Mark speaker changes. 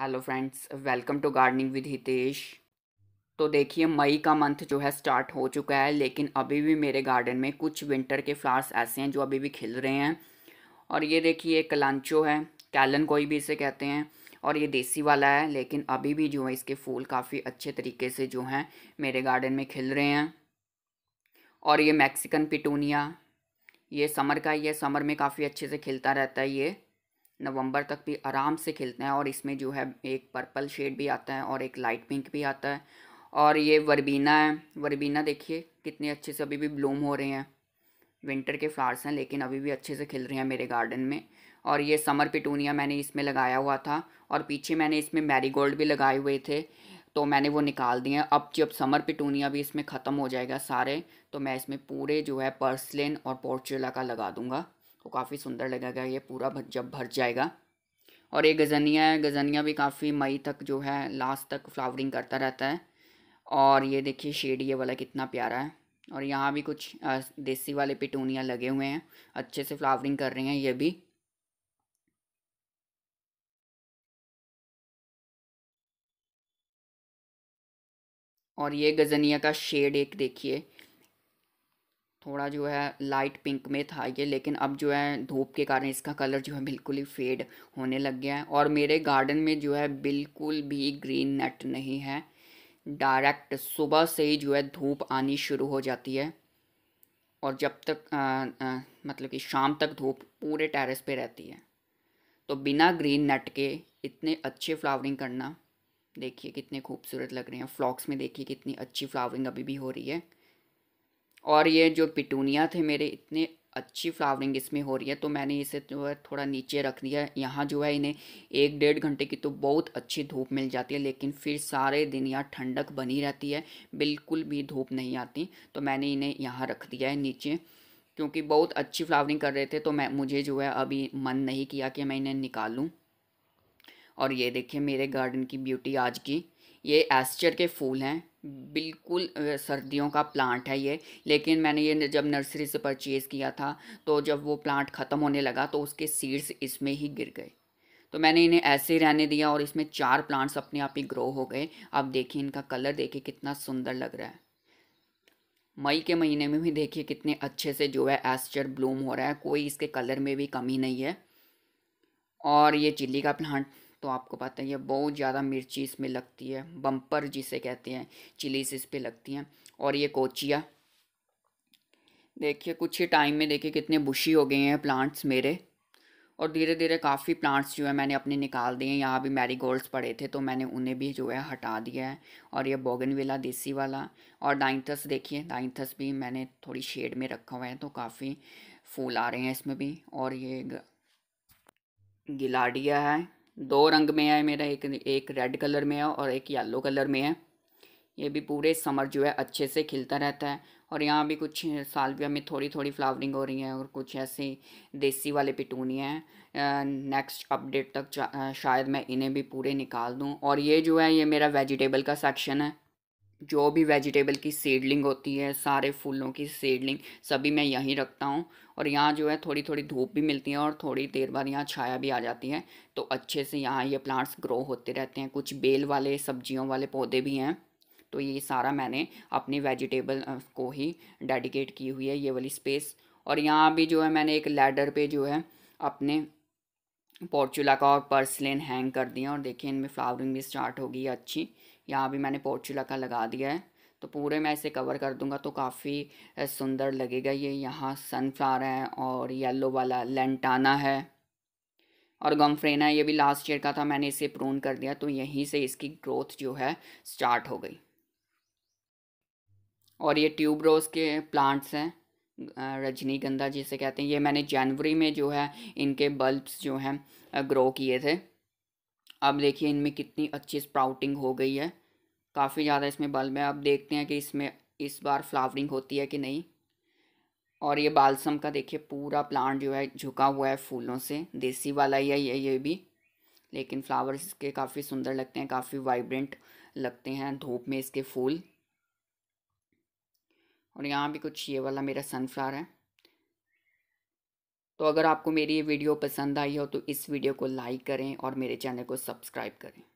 Speaker 1: hello friends welcome to gardening with Hitesh तो देखिए मई का मंथ जो है स्टार्ट हो चुका है लेकिन अभी भी मेरे गार्डन में कुछ विंटर के फ्लावर्स ऐसे हैं जो अभी भी खिल रहे हैं और ये देखिए कलांचो है कैलन कोई भी इसे कहते हैं और ये देसी वाला है लेकिन अभी भी जो है इसके फूल काफ़ी अच्छे तरीके से जो हैं मेरे गार्डन में खिल रहे हैं और ये मैक्सिकन पिटूनिया ये समर का ही है समर में काफ़ी अच्छे से खिलता रहता है ये नवंबर तक भी आराम से खिलते हैं और इसमें जो है एक पर्पल शेड भी आता है और एक लाइट पिंक भी आता है और ये वर्बीना है वर्बीना देखिए कितने अच्छे से अभी भी ब्लूम हो रहे हैं विंटर के फ्लावर्स हैं लेकिन अभी भी अच्छे से खिल रहे हैं मेरे गार्डन में और ये समर पिटूनिया मैंने इसमें लगाया हुआ था और पीछे मैंने इसमें मैरीगोल्ड भी लगाए हुए थे तो मैंने वो निकाल दिए अब जब समर पिटूनिया भी इसमें ख़त्म हो जाएगा सारे तो मैं इसमें पूरे जो है पर्सलिन और पोर्चुला का लगा दूँगा तो काफ़ी सुंदर लगेगा ये पूरा जब भर जाएगा और ये गजनिया है गजनिया भी काफ़ी मई तक जो है लास्ट तक फ्लावरिंग करता रहता है और ये देखिए शेड ये वाला कितना प्यारा है और यहाँ भी कुछ देसी वाले पिटूनिया लगे हुए हैं अच्छे से फ्लावरिंग कर रहे हैं ये भी और ये गजनिया का शेड एक देखिए थोड़ा जो है लाइट पिंक में था ये लेकिन अब जो है धूप के कारण इसका कलर जो है बिल्कुल ही फेड होने लग गया है और मेरे गार्डन में जो है बिल्कुल भी ग्रीन नेट नहीं है डायरेक्ट सुबह से ही जो है धूप आनी शुरू हो जाती है और जब तक आ, आ, मतलब कि शाम तक धूप पूरे टेरेस पे रहती है तो बिना ग्रीन नेट के इतने अच्छे फ्लावरिंग करना देखिए कितने खूबसूरत लग रहे हैं फ्लॉक्स में देखिए कितनी अच्छी फ्लावरिंग अभी भी हो रही है और ये जो पिटूनिया थे मेरे इतने अच्छी फ्लावरिंग इसमें हो रही है तो मैंने इसे जो तो है थोड़ा नीचे रख दिया यहाँ जो है इन्हें एक डेढ़ घंटे की तो बहुत अच्छी धूप मिल जाती है लेकिन फिर सारे दिन यहाँ ठंडक बनी रहती है बिल्कुल भी धूप नहीं आती तो मैंने इन्हें यहाँ रख दिया है नीचे क्योंकि बहुत अच्छी फ्लावरिंग कर रहे थे तो मैं मुझे जो है अभी मन नहीं किया कि मैं इन्हें निकालूँ और ये देखिए मेरे गार्डन की ब्यूटी आज की ये एस्चर के फूल हैं बिल्कुल सर्दियों का प्लांट है ये लेकिन मैंने ये जब नर्सरी से परचेज़ किया था तो जब वो प्लांट ख़त्म होने लगा तो उसके सीड्स इसमें ही गिर गए तो मैंने इन्हें ऐसे ही रहने दिया और इसमें चार प्लांट्स अपने आप ही ग्रो हो गए आप देखिए इनका कलर देखिए कितना सुंदर लग रहा है मई के महीने में भी देखिए कितने अच्छे से जो है एस्चर ब्लूम हो रहा है कोई इसके कलर में भी कमी नहीं है और ये चिल्ली का प्लांट तो आपको पता है बहुत ज़्यादा मिर्ची इसमें लगती है बम्पर जिसे कहते हैं चिलीस इस पर लगती हैं और ये कोचिया देखिए कुछ ही टाइम में देखिए कितने बुशी हो गए हैं प्लांट्स मेरे और धीरे धीरे काफ़ी प्लांट्स जो है मैंने अपने निकाल दिए हैं यहाँ भी मैरीगोल्ड्स पड़े थे तो मैंने उन्हें भी जो है हटा दिया है और ये विला देसी वाला और डाइंथस देखिए डाइंथस भी मैंने थोड़ी शेड में रखा हुआ है तो काफ़ी फूल आ रहे हैं इसमें भी और ये गिलाडिया है दो रंग में है मेरा एक एक रेड कलर में है और एक येलो कलर में है ये भी पूरे समर जो है अच्छे से खिलता रहता है और यहाँ भी कुछ सालविया में थोड़ी थोड़ी फ्लावरिंग हो रही है और कुछ ऐसे देसी वाले पिटूनिया हैं नेक्स्ट अपडेट तक शायद मैं इन्हें भी पूरे निकाल दूँ और ये जो है ये मेरा वेजिटेबल का सेक्शन है जो भी वेजिटेबल की सीडलिंग होती है सारे फूलों की सीडलिंग सभी मैं यहीं रखता हूँ और यहाँ जो है थोड़ी थोड़ी धूप भी मिलती है और थोड़ी देर बाद यहाँ छाया भी आ जाती है तो अच्छे से यहाँ ये प्लांट्स ग्रो होते रहते हैं कुछ बेल वाले सब्जियों वाले पौधे भी हैं तो ये सारा मैंने अपनी वेजिटेबल को ही डेडिकेट की हुई है ये वाली स्पेस और यहाँ भी जो है मैंने एक लैडर पे जो है अपने पोर्चुला का और पर्सलेन हैंग कर दिया और देखिए इनमें फ्लावरिंग भी स्टार्ट होगी अच्छी यहाँ भी मैंने पोर्चुला का लगा दिया है तो पूरे मैं इसे कवर कर दूंगा तो काफ़ी सुंदर लगेगा ये यहाँ सनफ्लावर है और येलो वाला लेंटाना है और गमफ्रेना ये भी लास्ट ईयर का था मैंने इसे प्रून कर दिया तो यहीं से इसकी ग्रोथ जो है स्टार्ट हो गई और ये ट्यूब रोज़ के प्लांट्स हैं रजनीगंधा जिसे कहते हैं ये मैंने जनवरी में जो है इनके बल्ब्स जो हैं ग्रो किए थे अब देखिए इनमें कितनी अच्छी स्प्राउटिंग हो गई है काफ़ी ज़्यादा इसमें बल्ब है अब देखते हैं कि इसमें इस बार फ्लावरिंग होती है कि नहीं और ये बालसम का देखिए पूरा प्लांट जो है झुका हुआ है फूलों से देसी वाला ही है ये ये भी लेकिन फ्लावर्स इसके काफ़ी सुंदर लगते हैं काफ़ी वाइब्रेंट लगते हैं धूप में इसके फूल और यहाँ भी कुछ ये वाला मेरा सनफ्लावर है तो अगर आपको मेरी ये वीडियो पसंद आई हो तो इस वीडियो को लाइक करें और मेरे चैनल को सब्सक्राइब करें